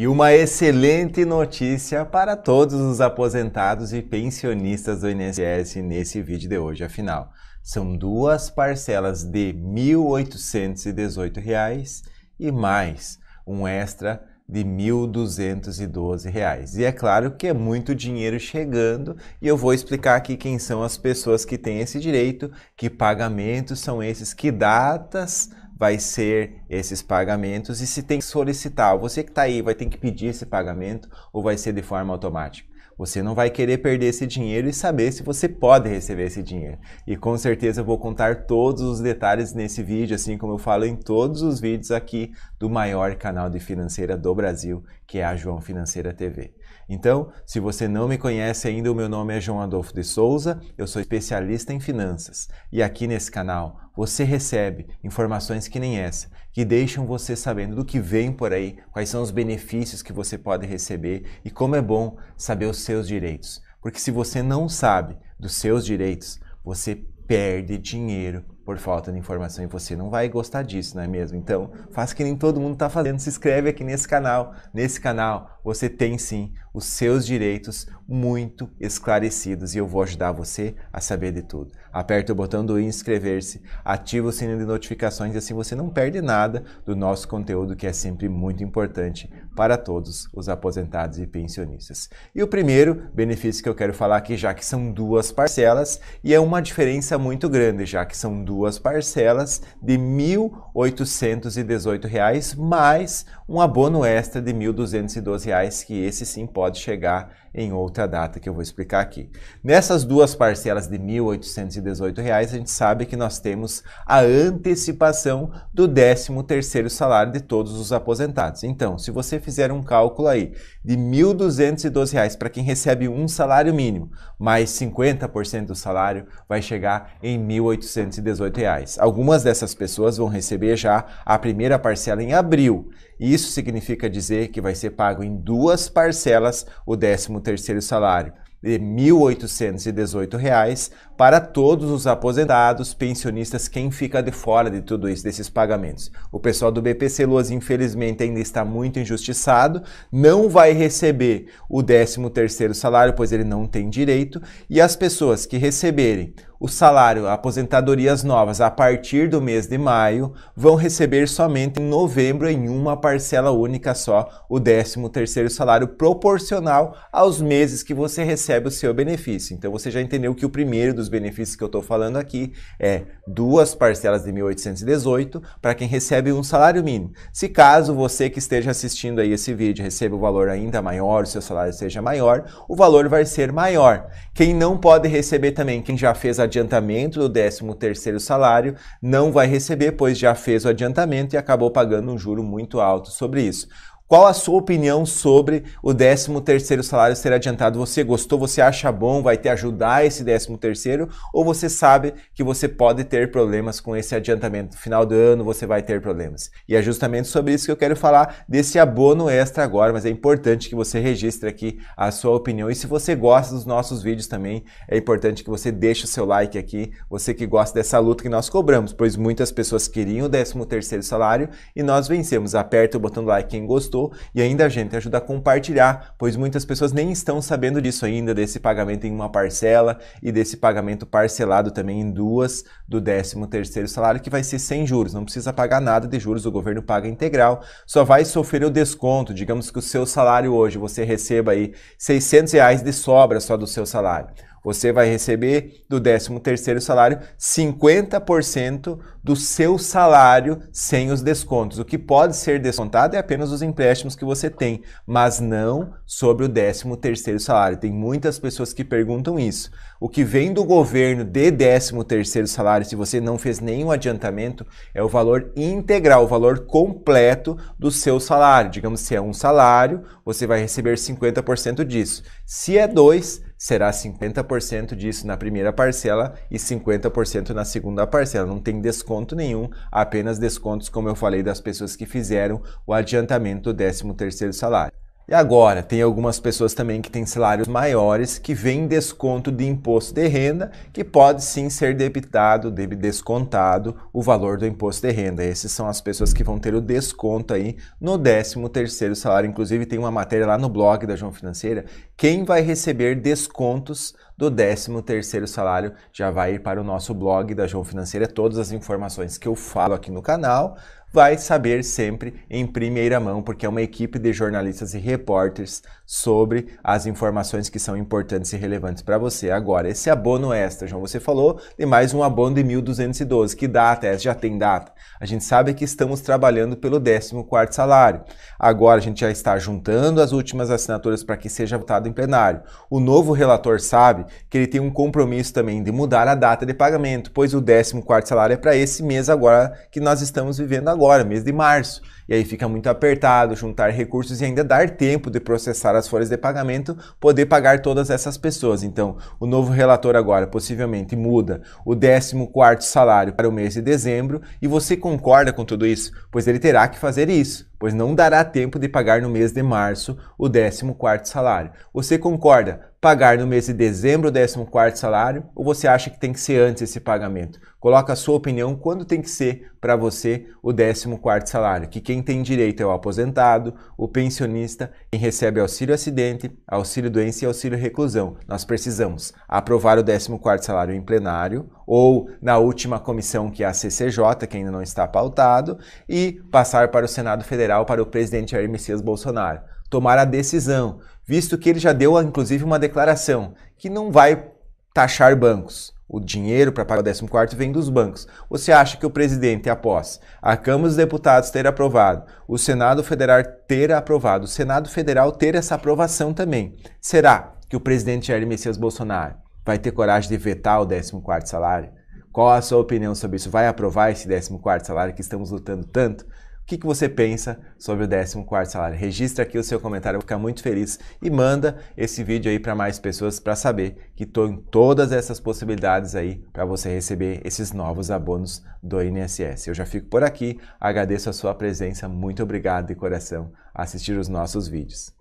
E uma excelente notícia para todos os aposentados e pensionistas do INSS nesse vídeo de hoje. Afinal, são duas parcelas de R$ 1.818 e mais um extra de R$ 1.212. E é claro que é muito dinheiro chegando, e eu vou explicar aqui quem são as pessoas que têm esse direito, que pagamentos são esses, que datas vai ser esses pagamentos e se tem que solicitar. Você que está aí vai ter que pedir esse pagamento ou vai ser de forma automática. Você não vai querer perder esse dinheiro e saber se você pode receber esse dinheiro. E com certeza eu vou contar todos os detalhes nesse vídeo, assim como eu falo em todos os vídeos aqui do maior canal de financeira do Brasil, que é a João Financeira TV. Então, se você não me conhece ainda, o meu nome é João Adolfo de Souza, eu sou especialista em finanças e aqui nesse canal você recebe informações que nem essa, que deixam você sabendo do que vem por aí, quais são os benefícios que você pode receber e como é bom saber os seus direitos. Porque se você não sabe dos seus direitos, você perde dinheiro por falta de informação e você não vai gostar disso, não é mesmo? Então, faz que nem todo mundo está fazendo, se inscreve aqui nesse canal. Nesse canal você tem sim os seus direitos muito esclarecidos e eu vou ajudar você a saber de tudo. Aperta o botão do inscrever-se, ativa o sininho de notificações e assim você não perde nada do nosso conteúdo que é sempre muito importante para todos os aposentados e pensionistas. E o primeiro benefício que eu quero falar aqui, já que são duas parcelas e é uma diferença muito grande, já que são duas parcelas de R$ 1.818 mais um abono extra de R$ 1.212 que esse sim pode pode chegar em outra data que eu vou explicar aqui. Nessas duas parcelas de R$ 1.818, reais, a gente sabe que nós temos a antecipação do 13º salário de todos os aposentados. Então, se você fizer um cálculo aí de R$ 1.212 reais para quem recebe um salário mínimo, mais 50% do salário vai chegar em R$ 1.818. Reais. Algumas dessas pessoas vão receber já a primeira parcela em abril isso significa dizer que vai ser pago em duas parcelas o 13º salário de R$ 1.818 para todos os aposentados, pensionistas, quem fica de fora de tudo isso, desses pagamentos. O pessoal do BPC Luas, infelizmente, ainda está muito injustiçado, não vai receber o 13º salário, pois ele não tem direito, e as pessoas que receberem o salário aposentadorias novas a partir do mês de maio vão receber somente em novembro em uma parcela única só o 13º salário proporcional aos meses que você recebe o seu benefício. Então você já entendeu que o primeiro dos benefícios que eu estou falando aqui é duas parcelas de 1.818 para quem recebe um salário mínimo. Se caso você que esteja assistindo aí esse vídeo receba o um valor ainda maior, o seu salário seja maior, o valor vai ser maior. Quem não pode receber também, quem já fez a adiantamento do 13º salário, não vai receber, pois já fez o adiantamento e acabou pagando um juro muito alto sobre isso. Qual a sua opinião sobre o 13º salário ser adiantado? Você gostou? Você acha bom? Vai te ajudar esse 13º? Ou você sabe que você pode ter problemas com esse adiantamento? No final do ano você vai ter problemas. E é justamente sobre isso que eu quero falar desse abono extra agora, mas é importante que você registre aqui a sua opinião. E se você gosta dos nossos vídeos também, é importante que você deixe o seu like aqui, você que gosta dessa luta que nós cobramos, pois muitas pessoas queriam o 13º salário e nós vencemos. Aperta o botão do like quem gostou gostou e ainda a gente ajuda a compartilhar, pois muitas pessoas nem estão sabendo disso ainda, desse pagamento em uma parcela e desse pagamento parcelado também em duas do 13º salário, que vai ser sem juros, não precisa pagar nada de juros, o governo paga integral, só vai sofrer o desconto, digamos que o seu salário hoje, você receba aí 600 reais de sobra só do seu salário. Você vai receber do 13º salário 50% do seu salário sem os descontos. O que pode ser descontado é apenas os empréstimos que você tem, mas não sobre o 13º salário. Tem muitas pessoas que perguntam isso. O que vem do governo de 13º salário, se você não fez nenhum adiantamento, é o valor integral, o valor completo do seu salário. Digamos, se é um salário, você vai receber 50% disso. Se é dois, será 50% disso na primeira parcela e 50% na segunda parcela. Não tem desconto nenhum, apenas descontos, como eu falei, das pessoas que fizeram o adiantamento do 13º salário. E agora, tem algumas pessoas também que têm salários maiores que vêm desconto de imposto de renda, que pode sim ser debitado, descontado o valor do imposto de renda. Essas são as pessoas que vão ter o desconto aí no 13º salário. Inclusive tem uma matéria lá no blog da João Financeira quem vai receber descontos do 13º salário já vai ir para o nosso blog da João Financeira. Todas as informações que eu falo aqui no canal vai saber sempre em primeira mão, porque é uma equipe de jornalistas e repórteres sobre as informações que são importantes e relevantes para você. Agora, esse abono extra, João, você falou de mais um abono de 1.212. Que data é essa? Já tem data? A gente sabe que estamos trabalhando pelo 14º salário. Agora, a gente já está juntando as últimas assinaturas para que seja votado em plenário. O novo relator sabe que ele tem um compromisso também de mudar a data de pagamento, pois o 14 quarto salário é para esse mês agora que nós estamos vivendo agora, mês de março. E aí fica muito apertado juntar recursos e ainda dar tempo de processar as folhas de pagamento, poder pagar todas essas pessoas. Então, o novo relator agora possivelmente muda o 14º salário para o mês de dezembro e você concorda com tudo isso? Pois ele terá que fazer isso pois não dará tempo de pagar no mês de março o 14º salário. Você concorda? pagar no mês de dezembro o 14 salário ou você acha que tem que ser antes esse pagamento? Coloca a sua opinião quando tem que ser para você o 14 salário, que quem tem direito é o aposentado, o pensionista, quem recebe auxílio acidente, auxílio doença e auxílio reclusão. Nós precisamos aprovar o 14 salário em plenário ou na última comissão que é a CCJ, que ainda não está pautado, e passar para o Senado Federal para o presidente Jair Messias Bolsonaro tomar a decisão, visto que ele já deu, inclusive, uma declaração que não vai taxar bancos. O dinheiro para pagar o 14 vem dos bancos. Você acha que o presidente, após a Câmara dos Deputados ter aprovado, o Senado Federal ter aprovado, o Senado Federal ter essa aprovação também, será que o presidente Jair Messias Bolsonaro vai ter coragem de vetar o 14 salário? Qual a sua opinião sobre isso? Vai aprovar esse 14 salário que estamos lutando tanto? que, que você pensa sobre o 14 salário. Registra aqui o seu comentário, eu vou ficar muito feliz e manda esse vídeo aí para mais pessoas para saber que estão em todas essas possibilidades aí para você receber esses novos abonos do INSS. Eu já fico por aqui, agradeço a sua presença, muito obrigado de coração a assistir os nossos vídeos.